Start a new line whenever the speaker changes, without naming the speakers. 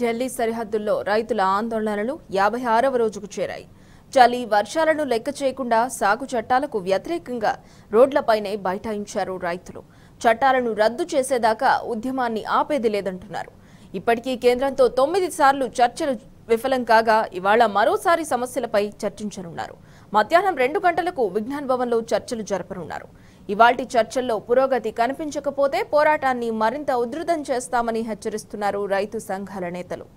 ఢిల్లీ సరిహద్దుల్లో రైతుల ఆందోళనలు యాభై ఆరవ రోజుకు చేరాయి చలి వర్షాలను లెక్క చేయకుండా సాగు చట్టాలకు వ్యతిరేకంగా రోడ్లపైనే బైఠాయించారు రైతులు చట్టాలను రద్దు చేసేదాకా ఉద్యమాన్ని ఆపేది లేదంటున్నారు ఇప్పటికీ కేంద్రంతో తొమ్మిది సార్లు చర్చలు విఫలం కాగా ఇవాళ మరోసారి సమస్యలపై చర్చించనున్నారు మధ్యాహ్నం రెండు గంటలకు విజ్ఞాన్ భవన్లో చర్చలు జరపనున్నారు ఇవాల్టి చర్చల్లో పురోగతి కనిపించకపోతే పోరాటాన్ని మరింత ఉధృతం చేస్తామని హెచ్చరిస్తున్నారు రైతు సంఘాల నేతలు